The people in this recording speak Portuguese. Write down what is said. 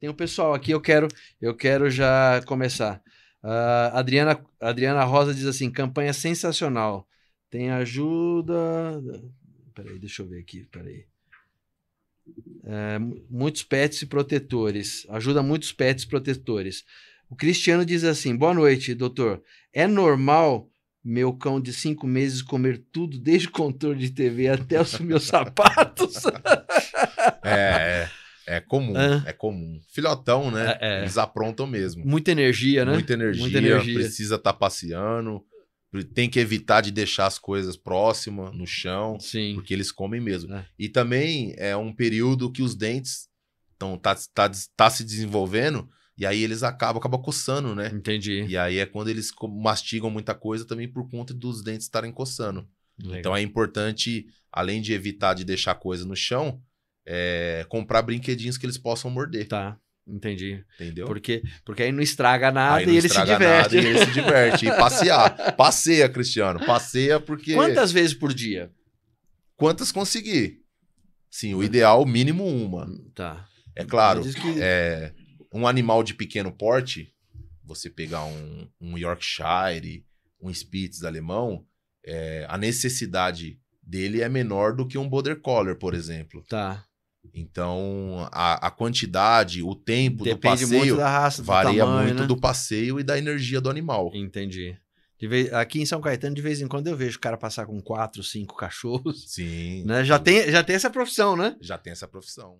Tem um pessoal aqui, eu quero, eu quero já começar. Uh, Adriana, Adriana Rosa diz assim: campanha sensacional. Tem ajuda. Peraí, deixa eu ver aqui, peraí. É, muitos pets e protetores. Ajuda muitos pets protetores. O Cristiano diz assim: boa noite, doutor. É normal meu cão de cinco meses comer tudo, desde o controle de TV até os meus sapatos? é. é. É comum, é comum. Filhotão, né? É, é. Eles aprontam mesmo. Muita energia, né? Muita energia, Muita energia. precisa estar tá passeando, tem que evitar de deixar as coisas próximas, no chão, Sim. porque eles comem mesmo. É. E também é um período que os dentes estão tá, tá, tá se desenvolvendo e aí eles acabam, acabam coçando, né? Entendi. E aí é quando eles mastigam muita coisa também por conta dos dentes estarem coçando. Legal. Então é importante, além de evitar de deixar coisa no chão, é, comprar brinquedinhos que eles possam morder. Tá. Entendi. Entendeu? Porque, porque aí não estraga nada não e ele se diverte. e ele se diverte. E passear. Passeia, Cristiano. Passeia porque. Quantas vezes por dia? Quantas conseguir. Sim, o ideal, mínimo uma. Hum, tá. É claro, que... é, um animal de pequeno porte, você pegar um, um Yorkshire, um Spitz alemão, é, a necessidade dele é menor do que um Border Collar, por exemplo. Tá. Então, a, a, quantidade, o tempo Depende do passeio muito da raça, do varia tamanho, muito né? do passeio e da energia do animal. Entendi. Vez, aqui em São Caetano, de vez em quando eu vejo o cara passar com quatro, cinco cachorros. Sim. Né? Já, tem, já tem essa profissão, né? Já tem essa profissão.